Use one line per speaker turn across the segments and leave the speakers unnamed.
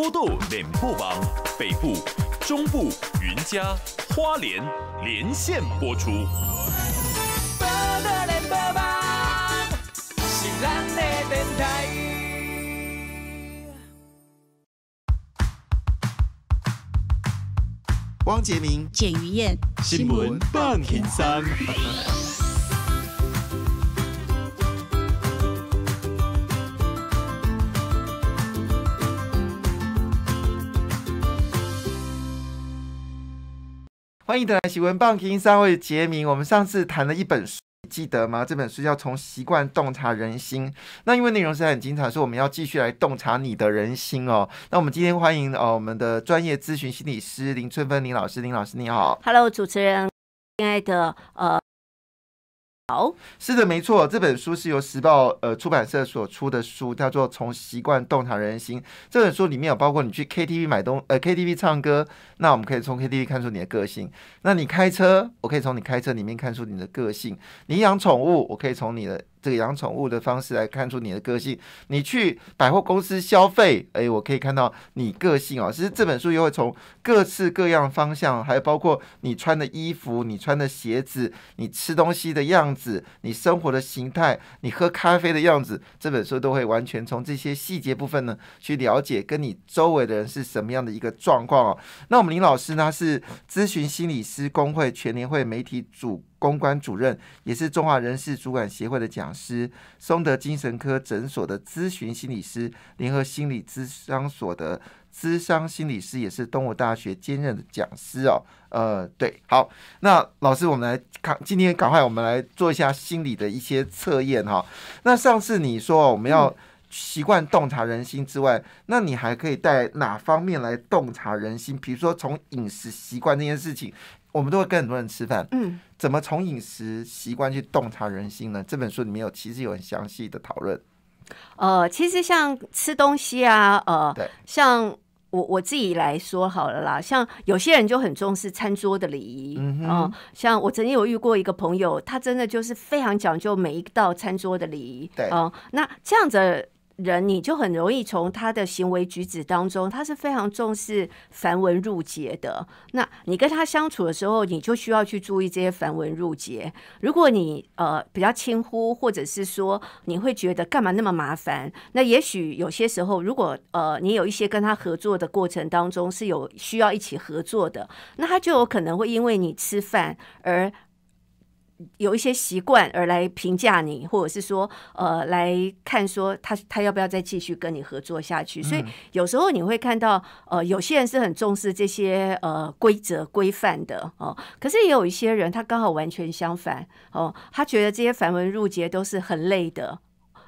波度宁波网北部、中部、云嘉花莲连线播出。汪杰明、简于燕、新闻半田山。欢迎回来，喜闻棒听三位杰明。我们上次谈了一本书，记得吗？这本书叫《从习惯洞察人心》。那因为内容是很精彩，所以我们要继续来洞察你的人心哦。那我们今天欢迎哦，我们的专业咨询心理师林春芬林老师。林老师，你好。
Hello，主持人。亲爱的，呃。
好，是的，没错，这本书是由时报呃出版社所出的书，叫做《从习惯洞察人心》。这本书里面有包括你去 K T V 买东呃 K T V 唱歌，那我们可以从 K T V 看出你的个性；，那你开车，我可以从你开车里面看出你的个性；，你养宠物，我可以从你的。这个养宠物的方式来看出你的个性，你去百货公司消费，哎，我可以看到你个性哦。其实这本书又会从各式各样方向，还有包括你穿的衣服、你穿的鞋子、你吃东西的样子、你生活的形态、你喝咖啡的样子，这本书都会完全从这些细节部分呢去了解跟你周围的人是什么样的一个状况哦。那我们林老师呢是咨询心理师工会全联会媒体主公关主任，也是中华人事主管协会的讲师，松德精神科诊所的咨询心理师，联合心理咨商所的咨商心理师，也是东吴大学兼任的讲师哦。呃，对，好，那老师，我们来看，今天赶快我们来做一下心理的一些测验哈。那上次你说我们要习惯洞察人心之外，那你还可以带哪方面来洞察人心？比如说从饮食习惯这件事情。我们都会跟很多人吃饭，嗯，怎么从饮食习惯去洞察人心呢？这本书里面有其实有很详细的讨论。
呃，其实像吃东西啊，呃，像我我自己来说好了啦，像有些人就很重视餐桌的礼仪啊。像我曾经有遇过一个朋友，他真的就是非常讲究每一道餐桌的礼仪。对哦，那这样子。人你就很容易从他的行为举止当中，他是非常重视繁文缛节的。那你跟他相处的时候，你就需要去注意这些繁文缛节。如果你呃比较轻忽，或者是说你会觉得干嘛那么麻烦，那也许有些时候，如果呃你有一些跟他合作的过程当中是有需要一起合作的，那他就有可能会因为你吃饭而。有一些习惯而来评价你，或者是说，呃，来看说他他要不要再继续跟你合作下去。所以有时候你会看到，呃，有些人是很重视这些呃规则规范的哦，可是也有一些人他刚好完全相反哦，他觉得这些繁文缛节都是很累的，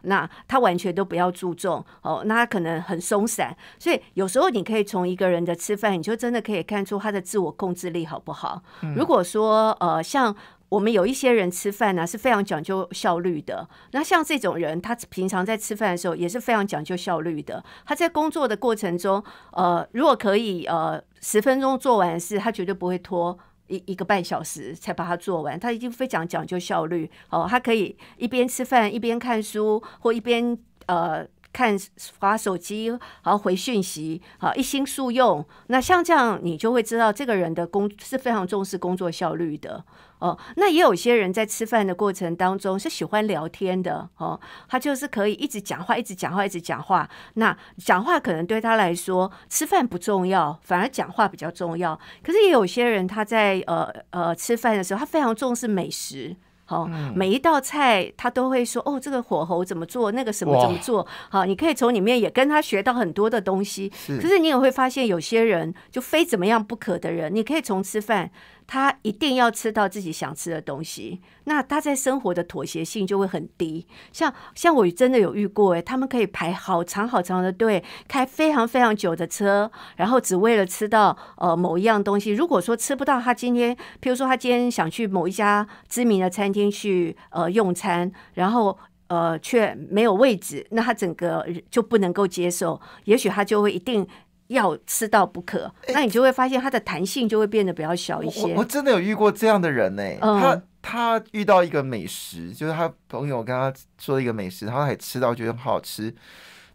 那他完全都不要注重哦，那他可能很松散。所以有时候你可以从一个人的吃饭，你就真的可以看出他的自我控制力好不好？如果说呃像。我们有一些人吃饭呢，是非常讲究效率的。那像这种人，他平常在吃饭的时候也是非常讲究效率的。他在工作的过程中，呃，如果可以，呃，十分钟做完事，他绝对不会拖一一个半小时才把它做完。他已经非常讲究效率，哦，他可以一边吃饭一边看书，或一边呃看划手机，好回讯息，好一心速用。那像这样，你就会知道这个人的工是非常重视工作效率的。哦，那也有些人在吃饭的过程当中是喜欢聊天的哦，他就是可以一直讲话，一直讲话，一直讲话。那讲话可能对他来说吃饭不重要，反而讲话比较重要。可是也有些人他在呃呃吃饭的时候，他非常重视美食，好，每一道菜他都会说哦，这个火候怎么做，那个什么怎么做，好，你可以从里面也跟他学到很多的东西。是，可是你也会发现有些人就非怎么样不可的人，你可以从吃饭。他一定要吃到自己想吃的东西，那他在生活的妥协性就会很低。像像我真的有遇过，诶，他们可以排好长好长的队，开非常非常久的车，然后只为了吃到呃某一样东西。如果说吃不到，他今天，譬如说他今天想去某一家知名的餐厅去呃用餐，然后呃却没有位置，那他整个就不能够接受，也许他就会一定。要吃到不可，那你就会发现它的弹性就会变得比较小一些。我
真的有遇过这样的人呢，他他遇到一个美食，就是他朋友跟他说一个美食，他还吃到觉得很好吃，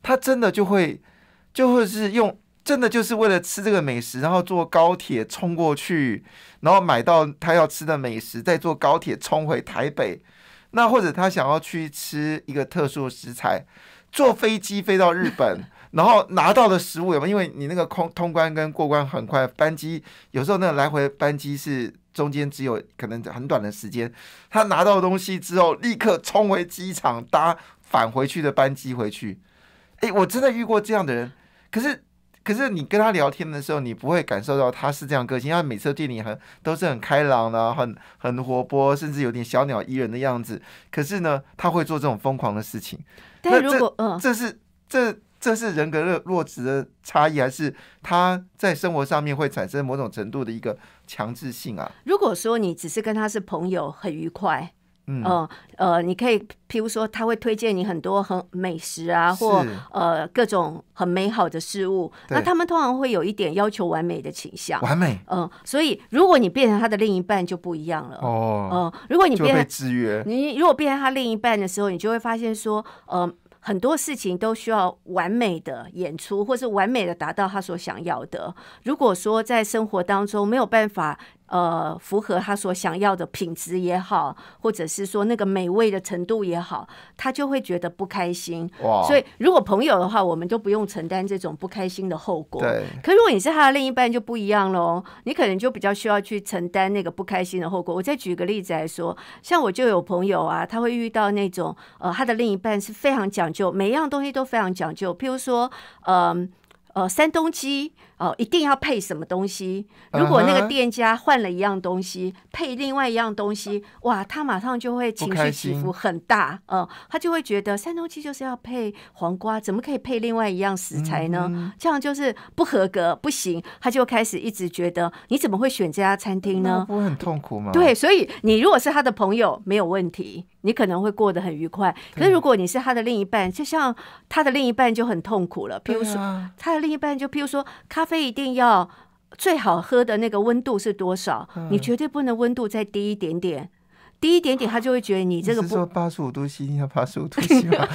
他真的就会就会是用真的就是为了吃这个美食，然后坐高铁冲过去，然后买到他要吃的美食，再坐高铁冲回台北。那或者他想要去吃一个特殊食材，坐飞机飞到日本。然后拿到的食物有没有？因为你那个空通关跟过关很快，班机有时候那个来回班机是中间只有可能很短的时间。他拿到东西之后，立刻冲回机场搭返回去的班机回去。哎，我真的遇过这样的人。可是，可是你跟他聊天的时候，你不会感受到他是这样个性，因为每次对你很都是很开朗的，很很活泼，甚至有点小鸟依人的样子。可是呢，他会做这种疯狂的事情。
但如果嗯，这是
这。这是人格的弱值的差异，还是他在生活上面会产生某种程度的一个强制性啊？
如果说你只是跟他是朋友，很愉快，嗯呃呃，你可以，譬如说他会推荐你很多很美食啊，或呃各种很美好的事物。那他们通常会有一点要求完美的倾向，完美。嗯，所以如果你变成他的另一半就不一样了。哦，嗯，如果你被制约，你如果变成他另一半的时候，你就会发现说，呃。很多事情都需要完美的演出，或是完美的达到他所想要的。如果说在生活当中没有办法，呃，符合他所想要的品质也好，或者是说那个美味的程度也好，他就会觉得不开心。哇！所以如果朋友的话，我们就不用承担这种不开心的后果。对。可如果你是他的另一半，就不一样喽。你可能就比较需要去承担那个不开心的后果。我再举个例子来说，像我就有朋友啊，他会遇到那种呃，他的另一半是非常讲究，每一样东西都非常讲究。譬如说，嗯呃，山东鸡。哦，一定要配什么东西？如果那个店家换了一样东西，配另外一样东西，哇，他马上就会情绪起伏很大。嗯，他就会觉得山东鸡就是要配黄瓜，怎么可以配另外一样食材呢？这样就是不合格，不行。他就开始一直觉得你怎么会选这家餐厅呢？不
会很痛苦吗？对，
所以你如果是他的朋友，没有问题，你可能会过得很愉快。可是如果你是他的另一半，就像他的另一半就很痛苦了。譬如说他的另一半，就譬如说咖啡一定要最好喝的那个温度是多少？你绝对不能温度再低一点点，低一点点他就会觉得你这
个不八十五度，一定要八十五度，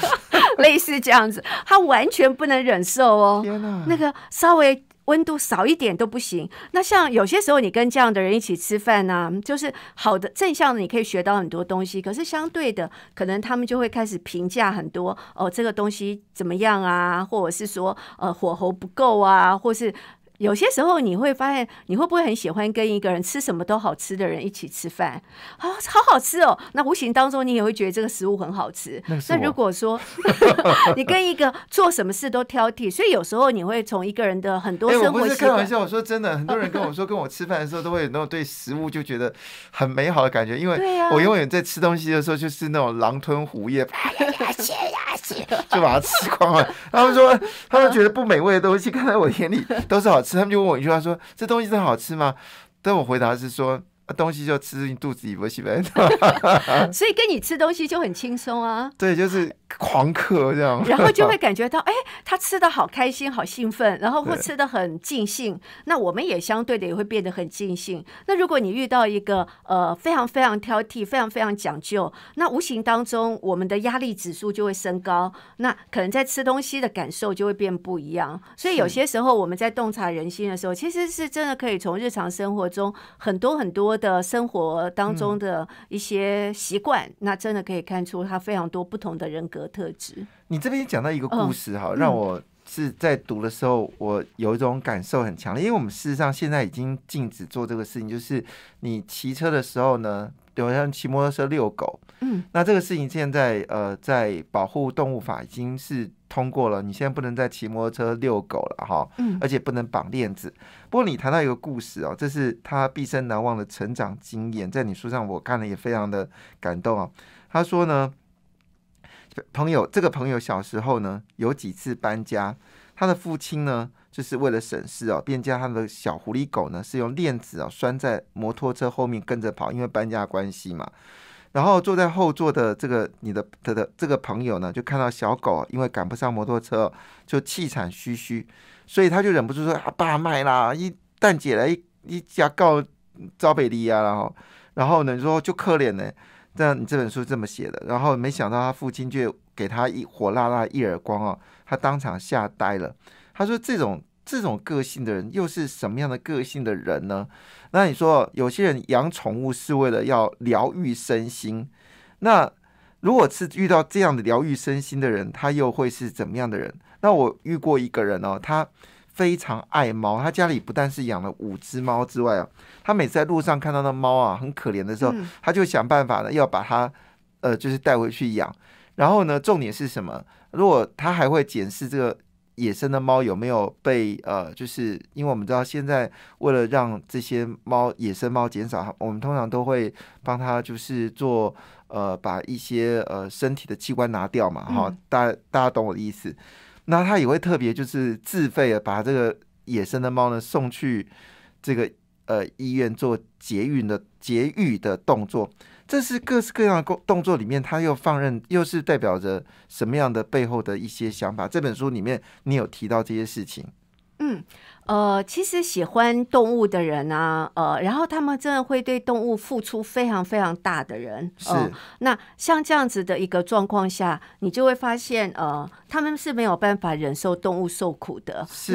类似这样子，他完全不能忍受哦。天哪，那个稍微。温度少一点都不行。那像有些时候你跟这样的人一起吃饭呢，就是好的正向，的，你可以学到很多东西。可是相对的，可能他们就会开始评价很多哦，这个东西怎么样啊，或者是说呃火候不够啊，或是。有些时候你会发现，你会不会很喜欢跟一个人吃什么都好吃的人一起吃饭啊？好好吃哦！那无形当中你也会觉得这个食物很好吃。那如果说 你跟一个做什么事都挑剔，所以有时候你会从一个人的很多生活，我在开玩笑。
我说真的，很多人跟我说，跟我吃饭的时候都会有那种对食物就觉得很美好的感觉，因为我永远在吃东西的时候就是那种狼吞虎咽。就把它吃光了。他们说，他们觉得不美味的东西，看在我眼里都是好吃。他们就问我一句话，说这东西真好吃吗？但我回答是说，东西就吃进肚子里不呗，所
以跟你吃东西就很轻松啊。
对，就是。狂咳这样，然后就会感
觉到，哎，他吃的好开心、好兴奋，然后会吃的很尽兴。那我们也相对的也会变得很尽兴。那如果你遇到一个呃非常非常挑剔、非常非常讲究，那无形当中我们的压力指数就会升高。那可能在吃东西的感受就会变不一样。所以有些时候我们在洞察人心的时候，其实是真的可以从日常生活中很多很多的生活当中的一些习惯，那真的可以看出他非常多不同的人格。特质。
你这边讲到一个故事哈，让我是在读的时候，我有一种感受很强烈，因为我们事实上现在已经禁止做这个事情，就是你骑车的时候呢，有像骑摩托车遛狗，嗯，那这个事情现在呃，在保护动物法已经是通过了，你现在不能再骑摩托车遛狗了哈，嗯，而且不能绑链子。不过你谈到一个故事哦，这是他毕生难忘的成长经验，在你书上我看了也非常的感动啊。他说呢。朋友，这个朋友小时候呢，有几次搬家，他的父亲呢，就是为了省事哦，便将他的小狐狸狗呢，是用链子啊拴在摩托车后面跟着跑，因为搬家关系嘛。然后坐在后座的这个你的他的这个朋友呢，就看到小狗因为赶不上摩托车，就气喘吁吁，所以他就忍不住说：“啊，爸卖啦，一蛋姐来一家告招北利亚，然后，然后呢说就可怜呢。但你这本书这么写的，然后没想到他父亲就给他一火辣辣一耳光啊！他当场吓呆了。他说：“这种这种个性的人，又是什么样的个性的人呢？”那你说，有些人养宠物是为了要疗愈身心，那如果是遇到这样的疗愈身心的人，他又会是怎么样的人？那我遇过一个人哦，他。非常爱猫，他家里不但是养了五只猫之外啊，他每次在路上看到那猫啊很可怜的时候，他就想办法呢要把它，呃，就是带回去养。然后呢，重点是什么？如果他还会检视这个野生的猫有没有被呃，就是因为我们知道现在为了让这些猫野生猫减少，我们通常都会帮他就是做呃把一些呃身体的器官拿掉嘛。哈，大大家懂我的意思。那他也会特别就是自费的把这个野生的猫呢送去这个呃医院做节育的节育的动作，这是各式各样的工动作里面，他又放任又是代表着什么样的背后的一些想法？这本书里面你有提到这些事情？
嗯，呃，其实喜欢动物的人啊，呃，然后他们真的会对动物付出非常非常大的人，是。那像这样子的一个状况下，你就会发现，呃，他们是没有办法忍受动物受苦的，是。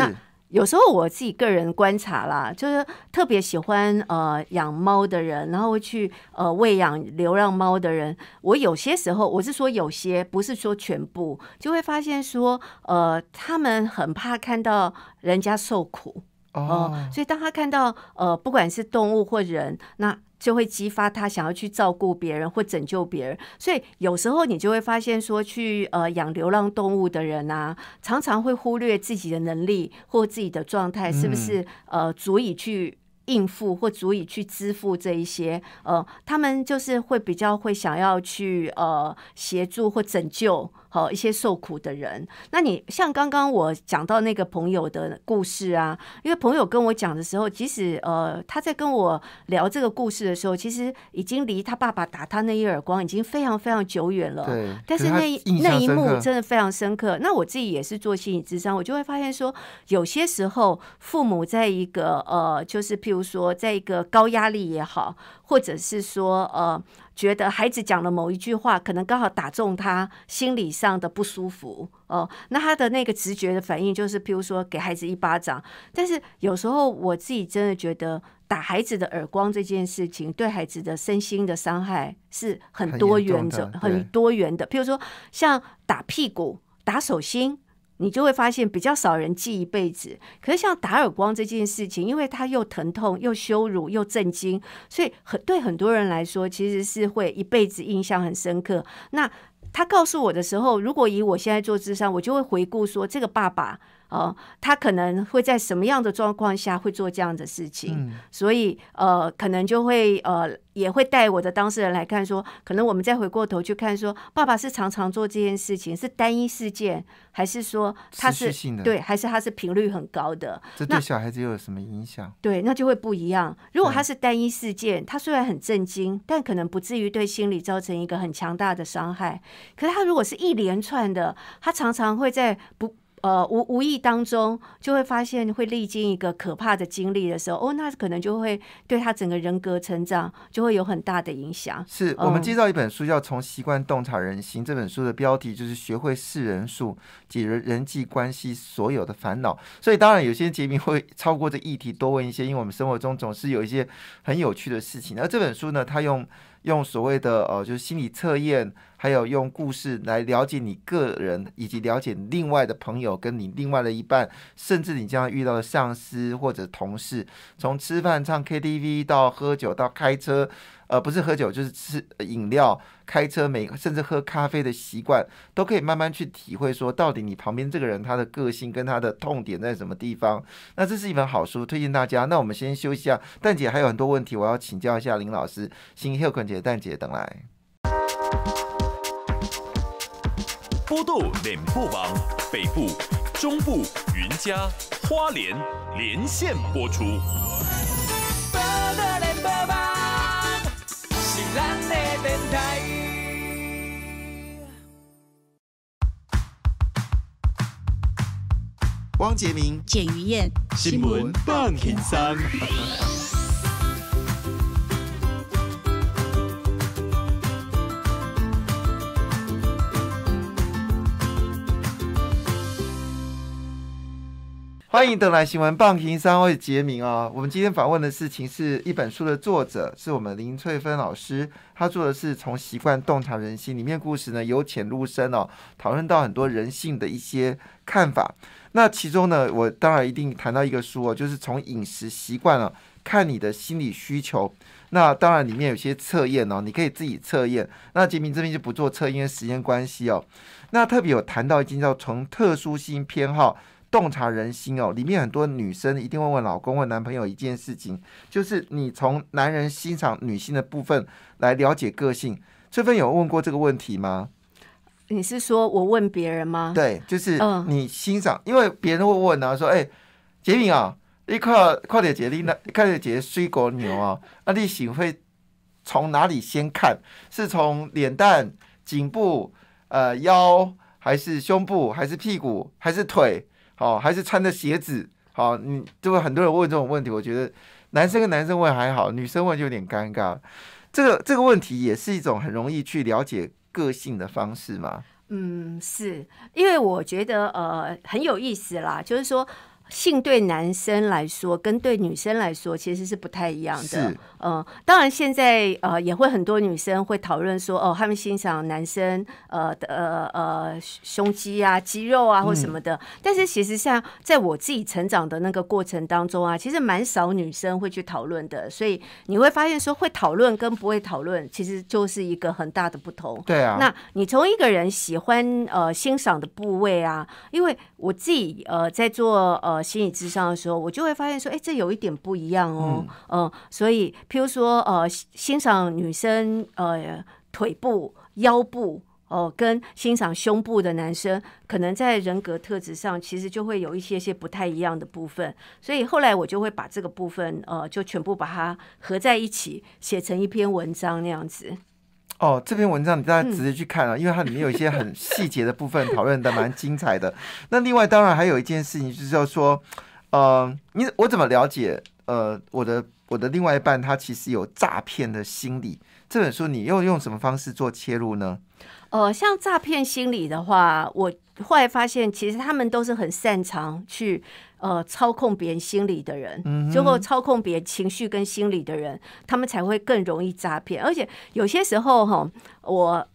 有时候我自己个人观察啦，就是特别喜欢呃养猫的人，然后去呃喂养流浪猫的人。我有些时候，我是说有些，不是说全部，就会发现说，呃，他们很怕看到人家受苦。哦，所以当他看到呃，不管是动物或人，那就会激发他想要去照顾别人或拯救别人。所以有时候你就会发现说，去呃养流浪动物的人啊，常常会忽略自己的能力或自己的状态是不是呃足以去。应付或足以去支付这一些呃，他们就是会比较会想要去呃协助或拯救和一些受苦的人。那你像刚刚我讲到那个朋友的故事啊，因为朋友跟我讲的时候，即使呃他在跟我聊这个故事的时候，其实已经离他爸爸打他那一耳光已经非常非常久远了。对。但是那那一幕真的非常深刻。那我自己也是做心理咨商，我就会发现说，有些时候父母在一个呃，就是譬如。比如说，在一个高压力也好，或者是说，呃，觉得孩子讲了某一句话，可能刚好打中他心理上的不舒服哦，那他的那个直觉的反应就是，譬如说给孩子一巴掌。但是有时候我自己真的觉得，打孩子的耳光这件事情，对孩子的身心的伤害是很多元的，很多元的。譬如说，像打屁股、打手心。你就会发现比较少人记一辈子，可是像打耳光这件事情，因为它又疼痛又羞辱又震惊，所以很对很多人来说其实是会一辈子印象很深刻。那他告诉我的时候，如果以我现在做智商，我就会回顾说这个爸爸。呃，他可能会在什么样的状况下会做这样的事情？所以呃，可能就会呃，也会带我的当事人来看，说可能我们再回过头去看，说爸爸是常常做这件事情，是单一事件，还是说他是对，还是他是频率很高的？这对小
孩子又有什么影响？
对，那就会不一样。如果他是单一事件，他虽然很震惊，但可能不至于对心理造成一个很强大的伤害。可是他如果是一连串的，他常常会在不呃，无无意当中就会发现，会历经一个可怕的经历的时候，哦，那可能就会对他整个人格成长就会有很大的影响。是我们介
绍一本书，叫《从习惯洞察人心》这本书的标题就是“学会视人数，解决人际关系所有的烦恼”。所以，当然有些节目会 超过这议题，多问一些，因为我们生活中总是有一些很有趣的事情。而这本书呢，它用用所谓的呃，就是心理测验。还有用故事来了解你个人，以及了解另外的朋友，跟你另外的一半，甚至你将要遇到的上司或者同事，从吃饭、唱 KTV 到喝酒到开车，呃，不是喝酒就是吃饮料、开车，每甚至喝咖啡的习惯，都可以慢慢去体会，说到底你旁边这个人他的个性跟他的痛点在什么地方。那这是一本好书，推荐大家。那我们先休息下，蛋姐还有很多问题，我要请教一下林老师。新 hilgren 姐，蛋姐等来。波多脸部网北部、中部、云家、花莲连线播出。
波脸部网是咱的电台。
汪杰明、简于燕、新闻半屏三。欢迎登来新闻棒评三位杰明啊，我们今天访问的事情是一本书的作者，是我们林翠芬老师，他做的是从习惯洞察人心里面故事呢由浅入深哦，讨论到很多人性的一些看法。那其中呢，我当然一定谈到一个书哦，就是从饮食习惯啊，看你的心理需求。那当然里面有些测验哦，你可以自己测验。那杰明这边就不做测验，时间关系哦。那特别有谈到一件叫从特殊性偏好。洞察人心哦，里面很多女生一定会问老公、问男朋友一件事情，就是你从男人欣赏女性的部分来了解个性。翠芬有问过这个问题吗？
你是说我问别人吗？对，
就是你欣赏，因为别人会问啊，说：“哎，杰敏啊，你块快点杰丽呢？快点杰水果牛啊？那你喜会从哪里先看？是从脸蛋、颈部、呃腰，还是胸部，还是屁股，还是腿？”好，还是穿的鞋子？好，你就会很多人问这种问题。我觉得男生跟男生问还好，女生问就有点尴尬。这个这个问题也是一种很容易去了解个性的方式嘛。
嗯，是因为我觉得呃很有意思啦，就是说。性对男生来说跟对女生来说其实是不太一样的。嗯，当然现在呃也会很多女生会讨论说哦，他们欣赏男生呃呃呃胸肌啊、肌肉啊或什么的。嗯。但是其实像在我自己成长的那个过程当中啊，其实蛮少女生会去讨论的。所以你会发现说会讨论跟不会讨论其实就是一个很大的不同。对啊。那你从一个人喜欢呃欣赏的部位啊，因为我自己呃在做呃。呃，心理智商的时候，我就会发现说，哎，这有一点不一样哦，嗯，所以，譬如说，呃，欣赏女生呃腿部、腰部哦，跟欣赏胸部的男生，可能在人格特质上，其实就会有一些些不太一样的部分。所以后来我就会把这个部分，呃，就全部把它合在一起，写成一篇文章那样子。
哦，这篇文章你大家直接去看啊，因为它里面有一些很细节的部分，讨论的蛮精彩的。那另外当然还有一件事情就是要说，呃，你我怎么了解呃我的我的另外一半他其实有诈骗的心理？这本书你又用什么方式做切入呢？
呃，像诈骗心理的话，我后来发现，其实他们都是很擅长去呃操控别人心理的人，最后操控别人情绪跟心理的人，他们才会更容易诈骗。而且有些时候哈，我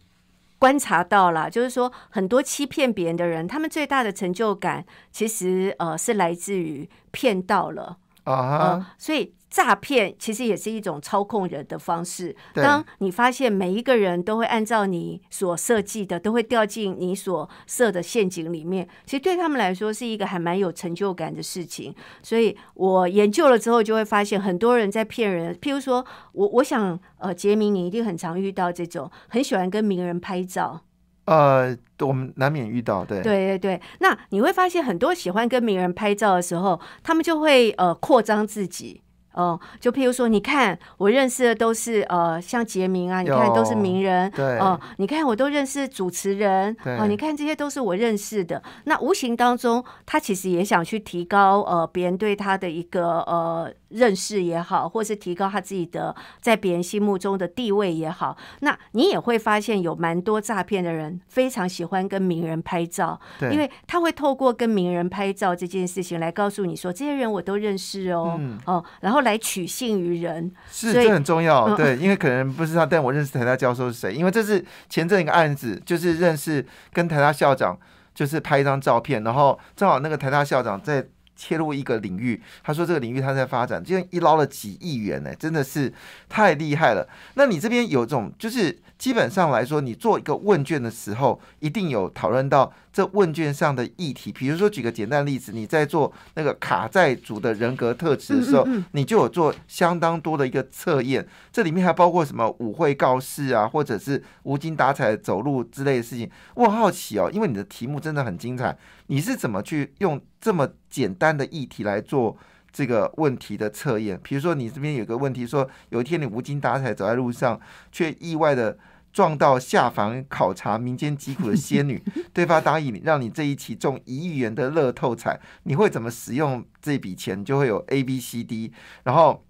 观察到了，就是说很多欺骗别人的人，他们最大的成就感，其实呃是来自于骗到了。
啊，
所以诈骗其实也是一种操控人的方式。当你发现每一个人都会按照你所设计的，都会掉进你所设的陷阱里面，其实对他们来说是一个还蛮有成就感的事情。所以我研究了之后，就会发现很多人在骗人。譬如说，我我想，呃，杰明，你一定很常遇到这种很喜欢跟名人拍照。
呃，我们难免遇到，对，
对对对。那你会发现很多喜欢跟名人拍照的时候，他们就会呃扩张自己。哦，就譬如说，你看我认识的都是呃，像杰明啊，你看都是名人，对，哦，你看我都认识主持人，哦，你看这些都是我认识的。那无形当中，他其实也想去提高呃别人对他的一个呃认识也好，或是提高他自己的在别人心目中的地位也好。那你也会发现有蛮多诈骗的人非常喜欢跟名人拍照，因为他会透过跟名人拍照这件事情来告诉你说，这些人我都认识哦，嗯、哦，然后。来取信于人，是这很重要。对，因
为可能不知道，但我认识台大教授是谁，因为这是前阵一个案子，就是认识跟台大校长，就是拍一张照片，然后正好那个台大校长在。切入一个领域，他说这个领域他在发展，竟然一捞了几亿元呢，真的是太厉害了。那你这边有种，就是基本上来说，你做一个问卷的时候，一定有讨论到这问卷上的议题。比如说，举个简单例子，你在做那个卡在组的人格特质的时候，你就有做相当多的一个测验，这里面还包括什么舞会告示啊，或者是无精打采走路之类的事情。我好奇哦，因为你的题目真的很精彩。你是怎么去用这么简单的议题来做这个问题的测验？比如说，你这边有个问题，说有一天你无精打采走在路上，却意外的撞到下凡考察民间疾苦的仙女，对方答应你让你这一期中一亿元的乐透彩，你会怎么使用这笔钱？就会有 A、B、C、D，然后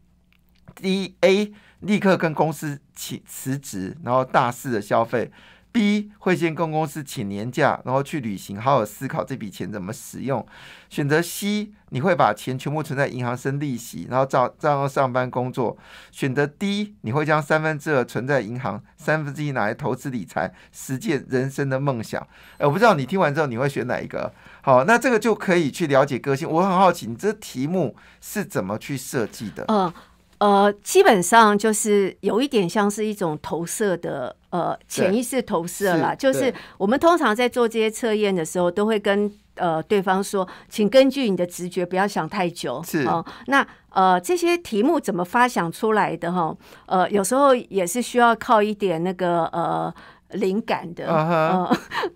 D A 立刻跟公司请辞职，然后大肆的消费。B 会先跟公司请年假，然后去旅行，好好思考这笔钱怎么使用。选择 C，你会把钱全部存在银行生利息，然后照照样上班工作。选择 D，你会将三分之二存在银行，三分之一拿来投资理财，实践人生的梦想。哎，我不知道你听完之后你会选哪一个。好，那这个就可以去了解个性。我很好奇，你这题目是怎么去设计的？嗯
呃，基本上就是有一点像是一种投射的。呃，潜意识投射啦，就是我们通常在做这些测验的时候，都会跟呃对方说，请根据你的直觉，不要想太久。是哦，那呃这些题目怎么发想出来的哈？呃，有时候也是需要靠一点那个呃。灵感的，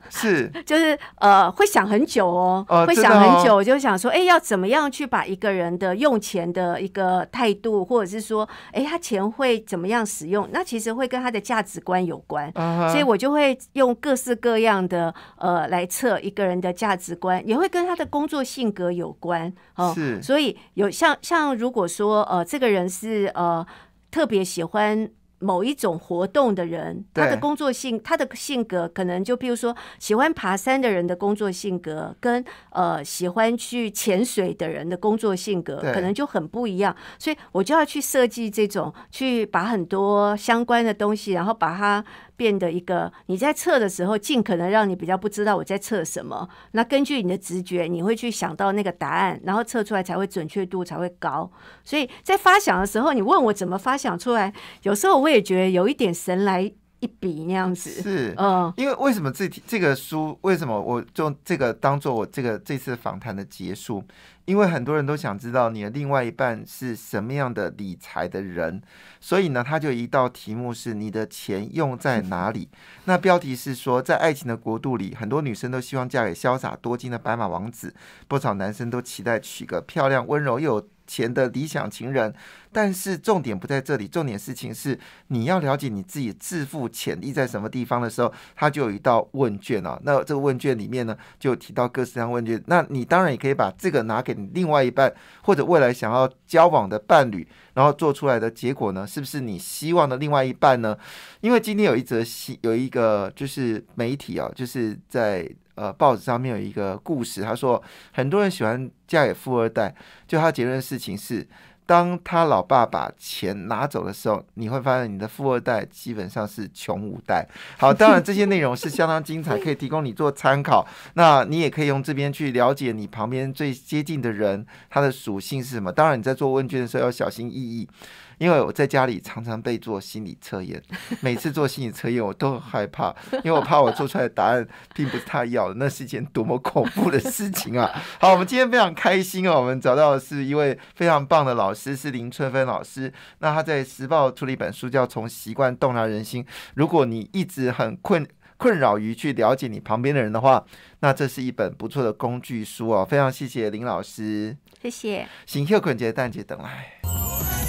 是 就是呃，会想很久哦，会想很久，就想说，哎，要怎么样去把一个人的用钱的一个态度，或者是说，哎，他钱会怎么样使用？那其实会跟他的价值观有关，所以我就会用各式各样的呃来测一个人的价值观，也会跟他的工作性格有关哦。是，所以有像像如果说呃，这个人是呃特别喜欢。某一种活动的人，他的工作性，他的性格，可能就比如说喜欢爬山的人的工作性格，跟呃喜欢去潜水的人的工作性格，可能就很不一样。所以我就要去设计这种，去把很多相关的东西，然后把它。变得一个，你在测的时候，尽可能让你比较不知道我在测什么。那根据你的直觉，你会去想到那个答案，然后测出来才会准确度才会高。所以在发想的时候，你问我怎么发想出来，有时候我也觉得有一点神来。一笔那样子是，嗯，
因为为什么这这个书为什么我就这个当做我这个这次访谈的结束？因为很多人都想知道你的另外一半是什么样的理财的人，所以呢，他就一道题目是你的钱用在哪里？那标题是说，在爱情的国度里，很多女生都希望嫁给潇洒多金的白马王子，不少男生都期待娶个漂亮温柔又。有钱的理想情人，但是重点不在这里，重点事情是你要了解你自己致富潜力在什么地方的时候，他就有一道问卷啊。那这个问卷里面呢，就提到各式各样问卷。那你当然也可以把这个拿给另外一半，或者未来想要交往的伴侣，然后做出来的结果呢，是不是你希望的另外一半呢？因为今天有一则新有一个就是媒体啊，就是在。呃，报纸上面有一个故事，他说很多人喜欢嫁给富二代。就他结论的事情是，当他老爸把钱拿走的时候，你会发现你的富二代基本上是穷五代。好，当然这些内容是相当精彩，可以提供你做参考。那你也可以用这边去了解你旁边最接近的人他的属性是什么。当然你在做问卷的时候要小心翼翼。因为我在家里常常被做心理测验，每次做心理测验我都害怕，因为我怕我做出来的答案并不是他要的，那是一件多么恐怖的事情啊！好，我们今天非常开心哦，我们找到的是一位非常棒的老师，是林春芬老师。那他在时报出了一本书，叫《从习惯动摇人心》。如果你一直很困困扰于去了解你旁边的人的话，那这是一本不错的工具书哦。非常谢谢林老师，谢谢。行 Q 困姐、蛋姐等来。